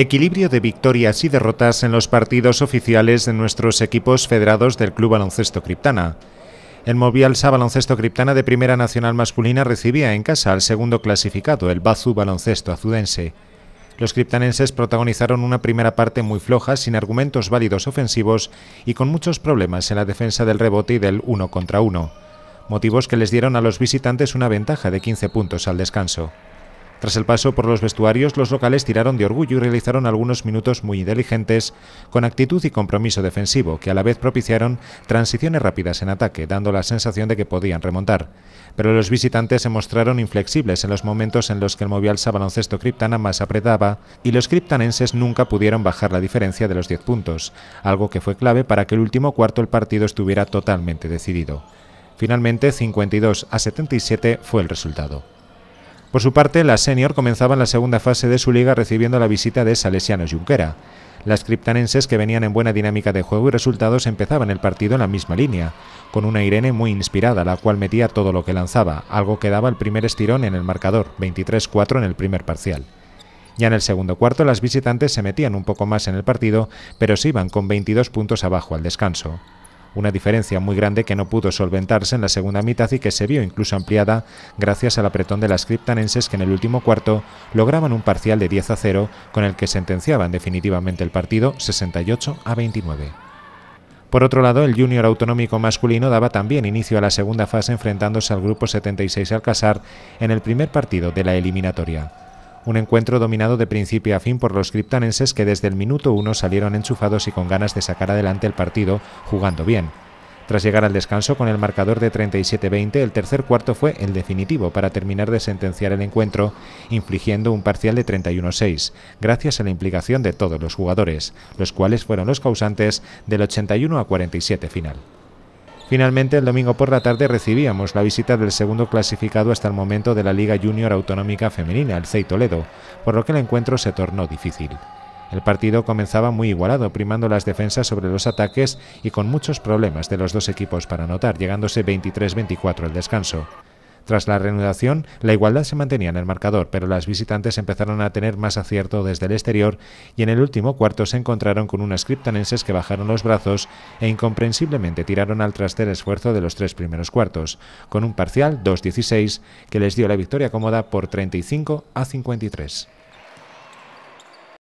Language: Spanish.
Equilibrio de victorias y derrotas en los partidos oficiales de nuestros equipos federados del Club Baloncesto Criptana. El Movialsa Baloncesto Criptana de Primera Nacional Masculina recibía en casa al segundo clasificado, el Bazu Baloncesto Azudense. Los criptanenses protagonizaron una primera parte muy floja, sin argumentos válidos ofensivos y con muchos problemas en la defensa del rebote y del uno contra uno, motivos que les dieron a los visitantes una ventaja de 15 puntos al descanso. Tras el paso por los vestuarios, los locales tiraron de orgullo y realizaron algunos minutos muy inteligentes, con actitud y compromiso defensivo, que a la vez propiciaron transiciones rápidas en ataque, dando la sensación de que podían remontar. Pero los visitantes se mostraron inflexibles en los momentos en los que el movial Baloncesto Criptana más apretaba y los criptanenses nunca pudieron bajar la diferencia de los 10 puntos, algo que fue clave para que el último cuarto el partido estuviera totalmente decidido. Finalmente, 52 a 77 fue el resultado. Por su parte, la senior comenzaban la segunda fase de su liga recibiendo la visita de Salesianos Junquera. Las criptanenses, que venían en buena dinámica de juego y resultados, empezaban el partido en la misma línea, con una Irene muy inspirada, la cual metía todo lo que lanzaba, algo que daba el primer estirón en el marcador, 23-4 en el primer parcial. Ya en el segundo cuarto, las visitantes se metían un poco más en el partido, pero se iban con 22 puntos abajo al descanso una diferencia muy grande que no pudo solventarse en la segunda mitad y que se vio incluso ampliada gracias al apretón de las criptanenses que en el último cuarto lograban un parcial de 10 a 0 con el que sentenciaban definitivamente el partido 68 a 29. Por otro lado, el Junior Autonómico masculino daba también inicio a la segunda fase enfrentándose al grupo 76 Alcazar en el primer partido de la eliminatoria. Un encuentro dominado de principio a fin por los criptanenses que desde el minuto uno salieron enchufados y con ganas de sacar adelante el partido, jugando bien. Tras llegar al descanso con el marcador de 37-20, el tercer cuarto fue el definitivo para terminar de sentenciar el encuentro, infligiendo un parcial de 31-6, gracias a la implicación de todos los jugadores, los cuales fueron los causantes del 81-47 final. Finalmente, el domingo por la tarde recibíamos la visita del segundo clasificado hasta el momento de la Liga Junior Autonómica Femenina, el CEI Toledo, por lo que el encuentro se tornó difícil. El partido comenzaba muy igualado, primando las defensas sobre los ataques y con muchos problemas de los dos equipos para anotar, llegándose 23-24 el descanso. Tras la reanudación, la igualdad se mantenía en el marcador, pero las visitantes empezaron a tener más acierto desde el exterior y en el último cuarto se encontraron con unas criptanenses que bajaron los brazos e incomprensiblemente tiraron al traste el esfuerzo de los tres primeros cuartos, con un parcial 2-16 que les dio la victoria cómoda por 35 a 53.